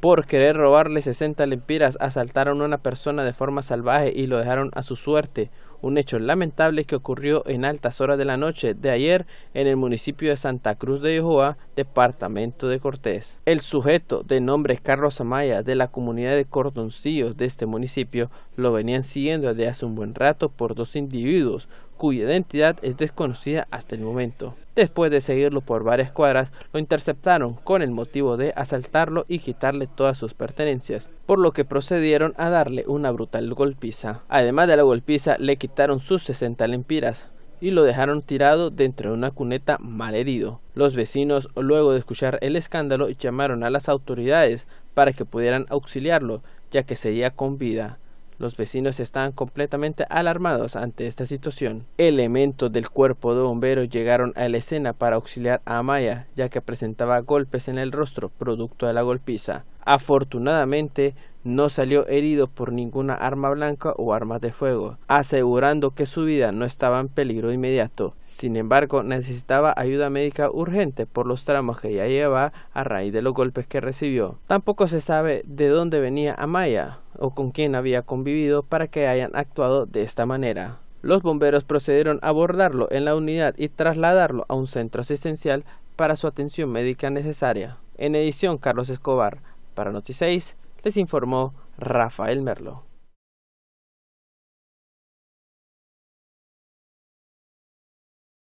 Por querer robarle 60 lempiras, asaltaron a una persona de forma salvaje y lo dejaron a su suerte. Un hecho lamentable que ocurrió en altas horas de la noche de ayer en el municipio de Santa Cruz de Yohoa, departamento de Cortés. El sujeto, de nombre Carlos Amaya, de la comunidad de Cordoncillos de este municipio, lo venían siguiendo desde hace un buen rato por dos individuos, cuya identidad es desconocida hasta el momento. Después de seguirlo por varias cuadras, lo interceptaron con el motivo de asaltarlo y quitarle todas sus pertenencias, por lo que procedieron a darle una brutal golpiza. Además de la golpiza, le quitaron sus 60 lempiras, y lo dejaron tirado dentro de una cuneta herido. Los vecinos, luego de escuchar el escándalo, llamaron a las autoridades para que pudieran auxiliarlo, ya que seguía con vida. Los vecinos estaban completamente alarmados ante esta situación. Elementos del cuerpo de bomberos llegaron a la escena para auxiliar a Amaya, ya que presentaba golpes en el rostro producto de la golpiza. Afortunadamente, no salió herido por ninguna arma blanca o armas de fuego, asegurando que su vida no estaba en peligro inmediato. Sin embargo, necesitaba ayuda médica urgente por los tramos que ya llevaba a raíz de los golpes que recibió. Tampoco se sabe de dónde venía Amaya o con quien había convivido para que hayan actuado de esta manera. Los bomberos procedieron a abordarlo en la unidad y trasladarlo a un centro asistencial para su atención médica necesaria. En edición Carlos Escobar, para noticias 6 les informó Rafael Merlo.